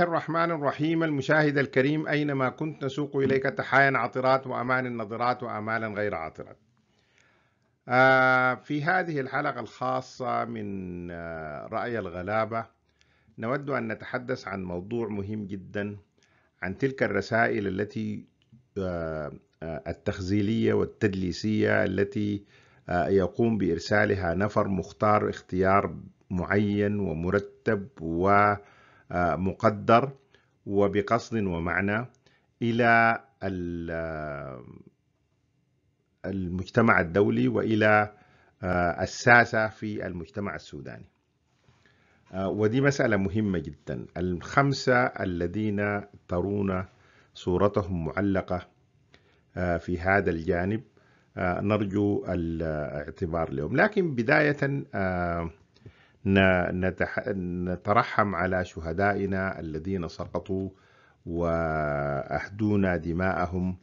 الله الرحمن الرحيم المشاهد الكريم أينما كنت نسوق إليك تحايا عطرات وأمان النظرات وأمالا غير عطرات آه، في هذه الحلقة الخاصة من آه، رأي الغلابة نود أن نتحدث عن موضوع مهم جدا عن تلك الرسائل التي آه، التخزيلية والتدليسية التي يقوم بإرسالها نفر مختار اختيار معين ومرتب و مقدر وبقصد ومعنى إلى المجتمع الدولي وإلى آه، الساسة في المجتمع السوداني آه، ودي مسألة مهمة جدا الخمسة الذين ترون صورتهم معلقة آه، في هذا الجانب نرجو الاعتبار لهم لكن بداية نترحم على شهدائنا الذين سقطوا وأهدونا دماءهم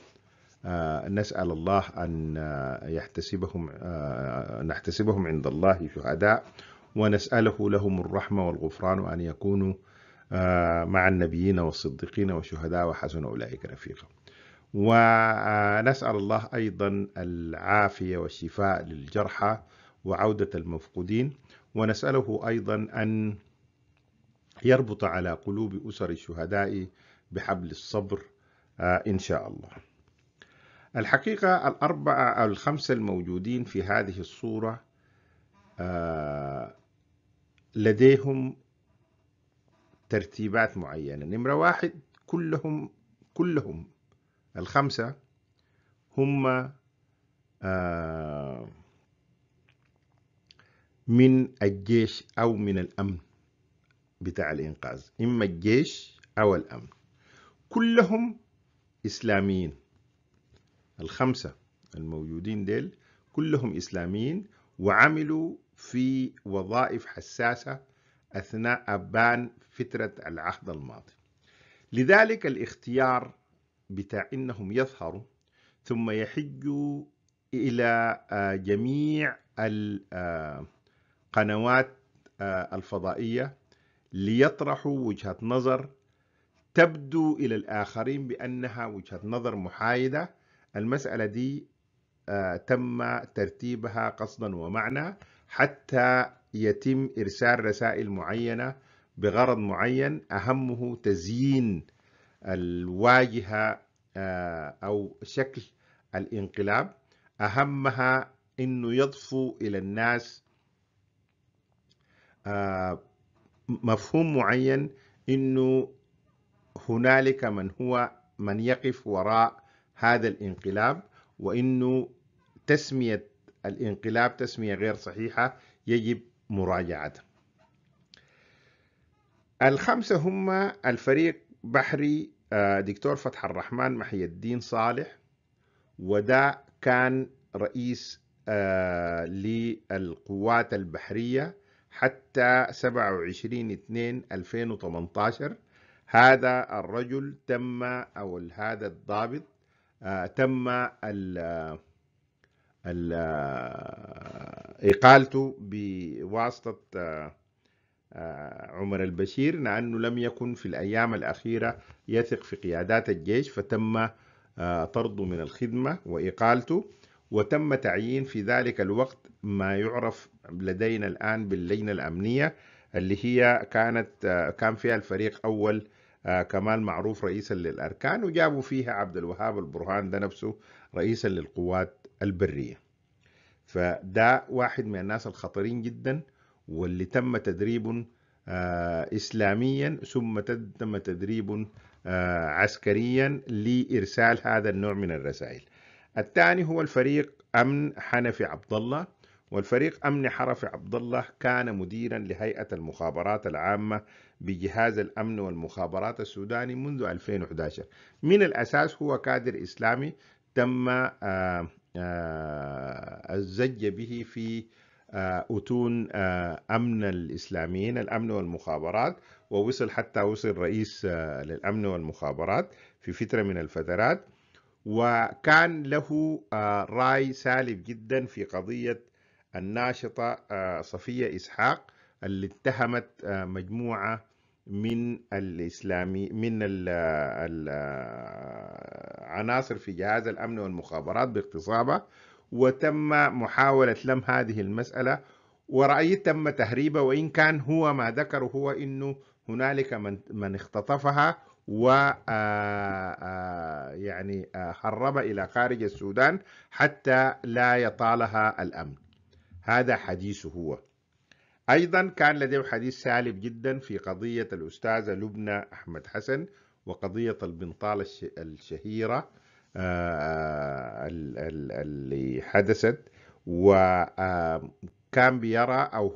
آه، نسأل الله أن يحتسبهم آه، نحتسبهم عند الله شهداء ونسأله لهم الرحمة والغفران وأن يكونوا آه، مع النبيين والصديقين والشهداء وحسن أولئك رفيقا ونسأل الله أيضا العافية والشفاء للجرحى وعودة المفقودين ونسأله أيضا أن يربط على قلوب أسر الشهداء بحبل الصبر آه، إن شاء الله الحقيقة الأربعة أو الخمسة الموجودين في هذه الصورة آه، لديهم ترتيبات معينة نمرة واحد كلهم كلهم الخمسة هم آه من الجيش أو من الأمن بتاع الإنقاذ إما الجيش أو الأمن كلهم إسلاميين الخمسة الموجودين ديل كلهم إسلاميين وعملوا في وظائف حساسة أثناء أبان فترة العهد الماضي لذلك الاختيار بتاع إنهم يظهروا ثم يحجوا إلى آه، جميع آه، قنوات آه، الفضائية ليطرحوا وجهة نظر تبدو إلى الآخرين بأنها وجهة نظر محايدة المسألة دي آه، تم ترتيبها قصدا ومعنى حتى يتم إرسال رسائل معينة بغرض معين أهمه تزيين الواجهة آه، أو شكل الانقلاب أهمها أنه يضفوا إلى الناس آه، مفهوم معين انه هنالك من هو من يقف وراء هذا الانقلاب وانه تسميه الانقلاب تسميه غير صحيحه يجب مراجعتها. الخمسه هم الفريق بحري آه، دكتور فتح الرحمن محي الدين صالح وده كان رئيس آه، للقوات البحريه حتى 27 2 2018 هذا الرجل تم أو هذا الضابط آه، تم ال ال آه، إقالته بواسطة آه، عمر البشير لأنه لم يكن في الأيام الأخيرة يثق في قيادات الجيش فتم طرده من الخدمة وإقالته وتم تعيين في ذلك الوقت ما يعرف لدينا الآن باللجنة الأمنية اللي هي كانت آه، كان فيها الفريق أول آه، كمال معروف رئيسا للأركان وجابوا فيها عبد الوهاب البرهان ده نفسه رئيسا للقوات البرية فده واحد من الناس الخطرين جدا واللي تم تدريب آه، إسلاميا ثم تم تدريب عسكريا لإرسال هذا النوع من الرسائل الثاني هو الفريق أمن حنفي عبد الله والفريق أمن حرفي عبد الله كان مديرا لهيئة المخابرات العامة بجهاز الأمن والمخابرات السوداني منذ 2011 من الأساس هو كادر إسلامي تم آه، آه، الزج به في آه، أتون أمن الإسلاميين الأمن والمخابرات ووصل حتى وصل رئيس للأمن والمخابرات في فترة من الفترات وكان له آه، رأي سالب جدا في قضية الناشطة آه، صفية إسحاق اللي اتهمت آه، مجموعة من الإسلامي من العناصر في جهاز الأمن والمخابرات باغتصابها وتم محاولة لم هذه المسألة ورأيي تم تهريبه وإن كان هو ما ذكره هو أنه هنالك من, من اختطفها و آه، آه، يعني آه، هرب إلى خارج السودان حتى لا يطالها الأمن هذا حديثه هو أيضا كان لديه حديث سالب جدا في قضية الأستاذة لبنى أحمد حسن وقضية البنطال الشهيرة اللي حدثت وكان بيرى او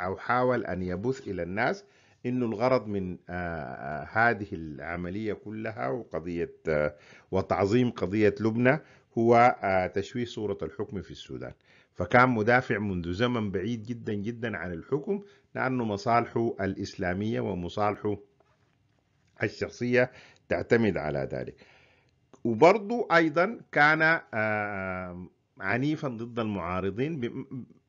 أو حاول أن يبث إلى الناس انه الغرض من آه، آه، هذه العمليه كلها وقضيه آه، وتعظيم قضيه لبنى هو تشويه صوره الحكم في السودان فكان مدافع منذ زمن بعيد جدا جدا عن الحكم لانه مصالحه الاسلاميه ومصالحه الشخصيه تعتمد على ذلك وبرضو ايضا كان عنيفا ضد المعارضين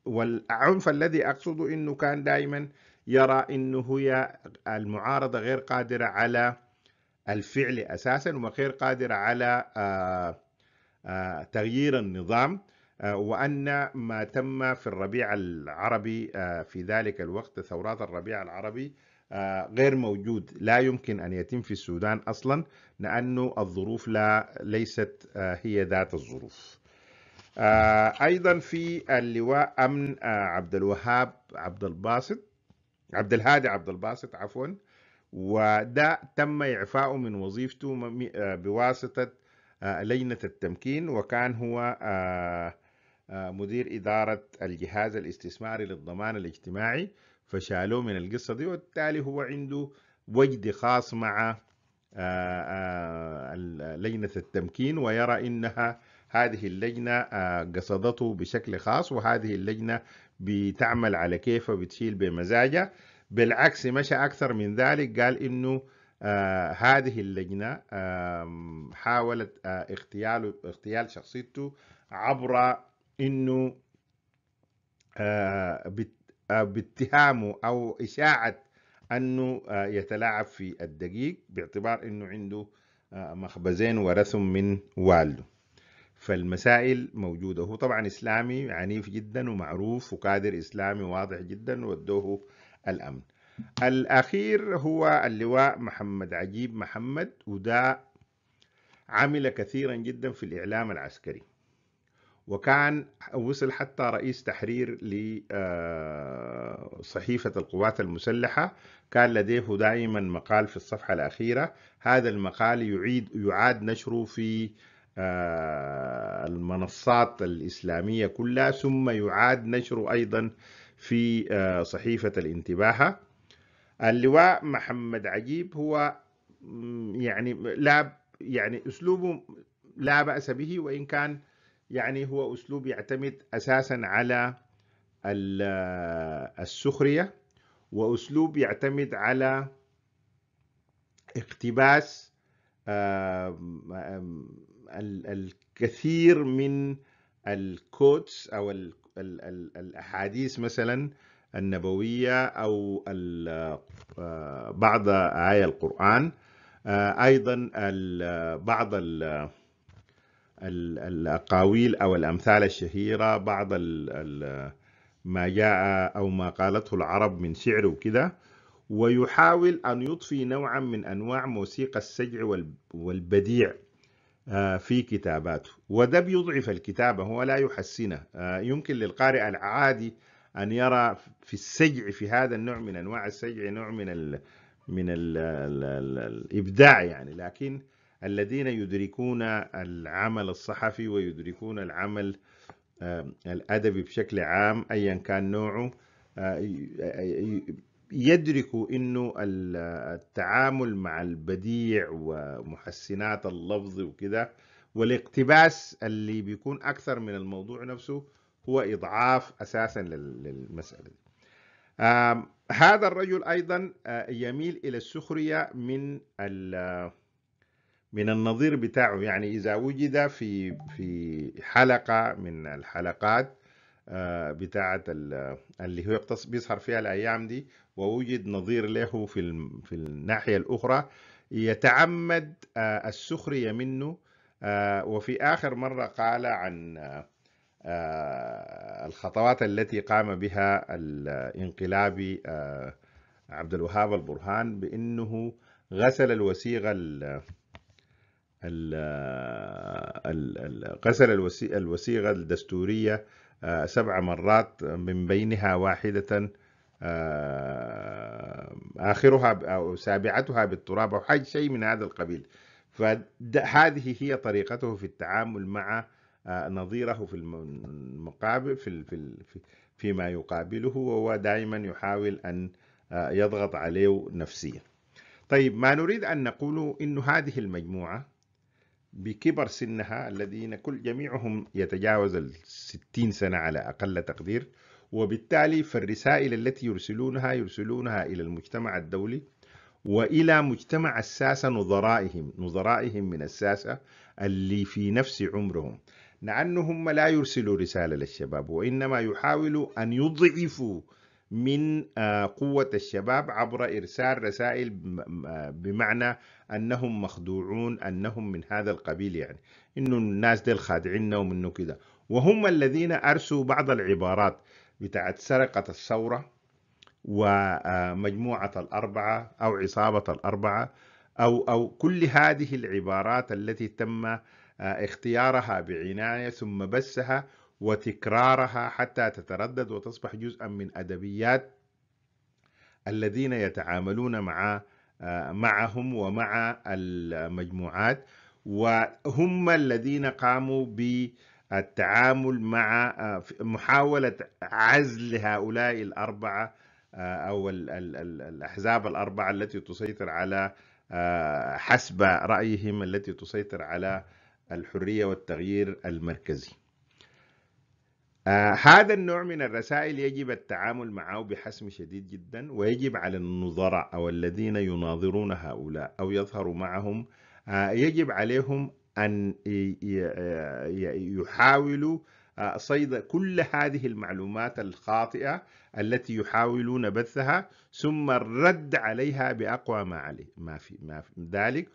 والعنف الذي اقصده انه كان دائما يرى انه هي المعارضه غير قادره على الفعل اساسا وغير قادره على آه، آه، تغيير النظام آه، وان ما تم في الربيع العربي في ذلك الوقت ثورات الربيع العربي غير موجود لا يمكن ان يتم في السودان اصلا لانه الظروف لا ليست هي ذات الظروف. ايضا في اللواء امن عبد الوهاب عبد الباسط عبد الهادي عبد الباسط عفوا وده تم إعفائه من وظيفته آه، بواسطة آه، لجنة التمكين وكان هو آه، مدير إدارة الجهاز الاستثماري للضمان الاجتماعي فشالوه من القصة دي وبالتالي هو عنده وجد خاص مع لجنة التمكين ويرى إنها هذه اللجنة قصدته بشكل خاص وهذه اللجنة بتعمل على كيفها بتشيل بمزاجها بالعكس مشى اكثر من ذلك قال انه آه هذه اللجنه آه حاولت آه اغتيال اغتيال شخصيته عبر انه آه بت آه باتهامه او اشاعه انه آه يتلاعب في الدقيق باعتبار انه عنده آه مخبزين ورثهم من والده فالمسائل موجودة هو طبعا إسلامي عنيف جدا ومعروف وكادر إسلامي واضح جدا ودوه الأمن الأخير هو اللواء محمد عجيب محمد وده عمل كثيرا جدا في الإعلام العسكري وكان وصل حتى رئيس تحرير لصحيفة آه، القوات المسلحة كان لديه دائما مقال في الصفحة الأخيرة هذا المقال يعيد يعاد نشره في آه، المنصات الإسلامية كلها ثم يعاد نشره أيضا في آه، صحيفة الانتباهة اللواء محمد عجيب هو يعني لا يعني أسلوبه لا بأس به وإن كان يعني هو أسلوب يعتمد أساسا على آه، السخرية وأسلوب يعتمد على اقتباس الكثير من الكوتس او الاحاديث مثلا النبويه او آه، بعض ايه القران آه، ايضا بعض الاقاويل او الامثال الشهيره بعض ما جاء او ما قالته العرب من شعر وكذا ويحاول ان يضفي نوعا من انواع موسيقى السجع والبديع آه، في كتاباته وده بيضعف الكتابة هو لا يحسنها آه، يمكن للقارئ العادي أن يرى في السجع في هذا النوع من أنواع السجع نوع من الـ من الـ الـ الـ الإبداع يعني لكن الذين يدركون العمل الصحفي ويدركون العمل آه، الأدبي بشكل عام أيا كان نوعه يدركوا انه التعامل مع البديع ومحسنات اللفظ وكذا والاقتباس اللي بيكون اكثر من الموضوع نفسه هو اضعاف اساسا للمساله دي. هذا الرجل ايضا آه، يميل الى السخريه من من النظير بتاعه يعني اذا وجد في في حلقه من الحلقات آه، بتاعه اللي هو بيظهر فيها الايام دي ووجد نظير له في في الناحية الأخرى يتعمد آه، السخرية منه آه، وفي آخر مرة قال عن آه، الخطوات التي قام بها الانقلابي عبد الوهاب البرهان بأنه غسل الوثيقة غسل الوثيقة الدستورية سبع مرات من بينها واحدة آه، آخرها أو سابعتها بالتراب أو حاجة شيء من هذا القبيل فهذه هي طريقته في التعامل مع آه، نظيره في المقابل في في فيما يقابله وهو دائما يحاول أن آه، يضغط عليه نفسيا طيب ما نريد أن نقوله انه هذه المجموعة بكبر سنها الذين كل جميعهم يتجاوز الستين سنة على أقل تقدير وبالتالي فالرسائل التي يرسلونها يرسلونها إلى المجتمع الدولي وإلى مجتمع الساسة نظرائهم نظرائهم من الساسة اللي في نفس عمرهم لأنهم لا يرسلوا رسالة للشباب وإنما يحاولوا أن يضعفوا من آه، قوة الشباب عبر إرسال رسائل آه، بمعنى أنهم مخدوعون أنهم من هذا القبيل يعني إنه الناس دي خادعيننا ومنه كده وهم الذين أرسوا بعض العبارات بتاعت سرقة الثورة ومجموعة الأربعة أو عصابة الأربعة أو أو كل هذه العبارات التي تم آه، اختيارها بعناية ثم بثها وتكرارها حتى تتردد وتصبح جزءا من أدبيات الذين يتعاملون مع آه، معهم ومع المجموعات وهم الذين قاموا ب التعامل مع آه، محاولة عزل هؤلاء الأربعة آه، أو الأحزاب الأربعة التي تسيطر على آه، حسب رأيهم التي تسيطر على الحرية والتغيير المركزي هذا النوع من الرسائل يجب التعامل معه بحسم شديد جدا ويجب على النظراء أو الذين يناظرون هؤلاء أو يظهروا معهم يجب عليهم أن يحاولوا آه، صيد كل هذه المعلومات الخاطئة التي يحاولون بثها ثم الرد عليها بأقوى ما عليه ما في ما في ذلك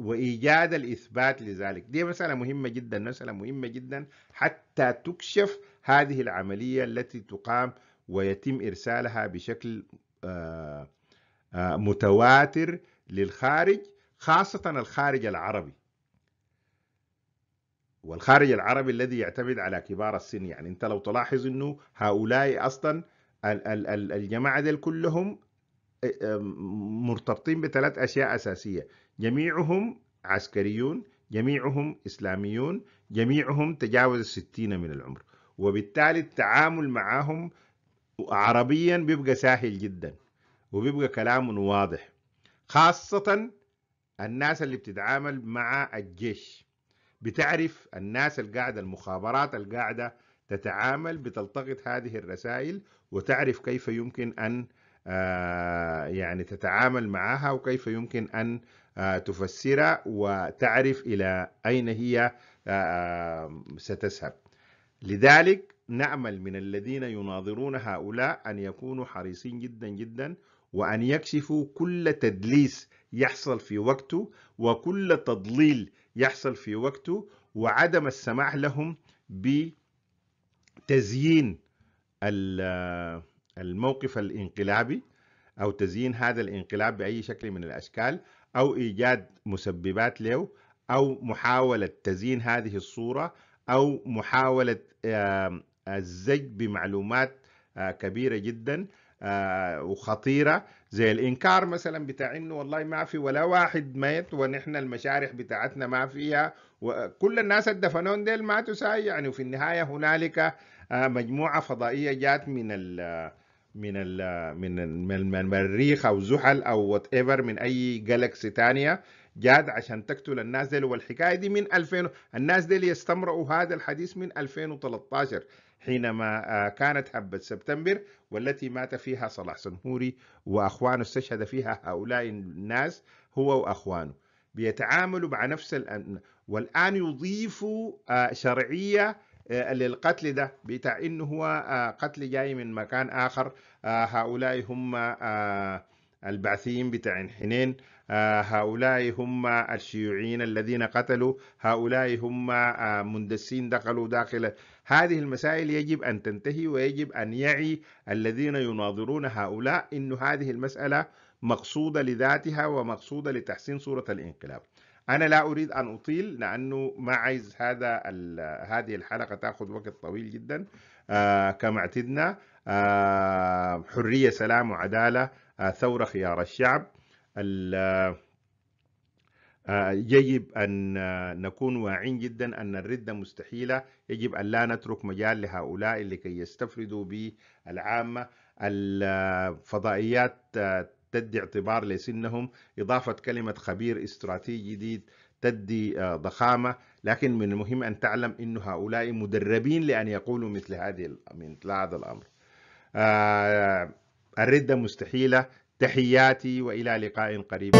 وإيجاد الإثبات لذلك دي مسألة مهمة جدا مسألة مهمة جدا حتى تكشف هذه العملية التي تقام ويتم إرسالها بشكل آه، آه، متواتر للخارج خاصة الخارج العربي والخارج العربي الذي يعتمد على كبار السن يعني انت لو تلاحظ انه هؤلاء اصلا الجماعه دي كلهم مرتبطين بثلاث اشياء اساسيه جميعهم عسكريون جميعهم اسلاميون جميعهم تجاوز الستين من العمر وبالتالي التعامل معهم عربيا بيبقى سهل جدا وبيبقى كلام واضح خاصة الناس اللي بتتعامل مع الجيش بتعرف الناس القاعدة المخابرات القاعدة تتعامل بتلتقط هذه الرسائل وتعرف كيف يمكن أن آه، يعني تتعامل معها وكيف يمكن أن آه، تفسرها وتعرف إلى أين هي آه، ستذهب لذلك نأمل من الذين يناظرون هؤلاء أن يكونوا حريصين جدا جدا وأن يكشفوا كل تدليس يحصل في وقته وكل تضليل يحصل في وقته وعدم السماح لهم بتزيين الموقف الانقلابي أو تزيين هذا الانقلاب بأي شكل من الأشكال أو إيجاد مسببات له أو محاولة تزيين هذه الصورة أو محاولة الزج بمعلومات كبيرة جدا آه، وخطيره زي الانكار مثلا بتاع انه والله ما في ولا واحد ميت ونحن المشارح بتاعتنا ما فيها وكل الناس الدفنون ديل ماتوا ساي يعني وفي النهايه هنالك آه، مجموعه فضائيه جات من الـ من الـ من المريخ او زحل او وات ايفر من اي جالكسي ثانيه جاد عشان تقتل الناس ديل والحكايه دي من 2000 الناس ديل يستمروا هذا الحديث من 2013 حينما آه، كانت حبة سبتمبر والتي مات فيها صلاح سنهوري وأخوانه استشهد فيها هؤلاء الناس هو وأخوانه بيتعاملوا مع نفس الأن والآن يضيفوا آه، شرعية آه، للقتل ده بتاع إنه هو قتل جاي من مكان آخر هؤلاء هم البعثيين بتاع حنين هؤلاء هم الشيوعيين الذين قتلوا هؤلاء هم مندسين دخلوا داخل هذه المسائل يجب أن تنتهي ويجب أن يعي الذين يناظرون هؤلاء أن هذه المسألة مقصودة لذاتها ومقصودة لتحسين صورة الانقلاب أنا لا أريد أن أطيل لأنه ما عايز هذا هذه الحلقة تأخذ وقت طويل جدا آه كما اعتدنا آه حرية سلام وعدالة آه ثورة خيار الشعب آه، يجب أن آه، نكون واعين جدا أن الردة مستحيلة يجب أن لا نترك مجال لهؤلاء لكي يستفردوا بالعامة الفضائيات آه، تدي اعتبار لسنهم إضافة كلمة خبير استراتيجي جديد تدي آه، ضخامة لكن من المهم أن تعلم أن هؤلاء مدربين لأن يقولوا مثل هذه مثل هذا الأمر الردة مستحيلة تحياتي والى لقاء قريب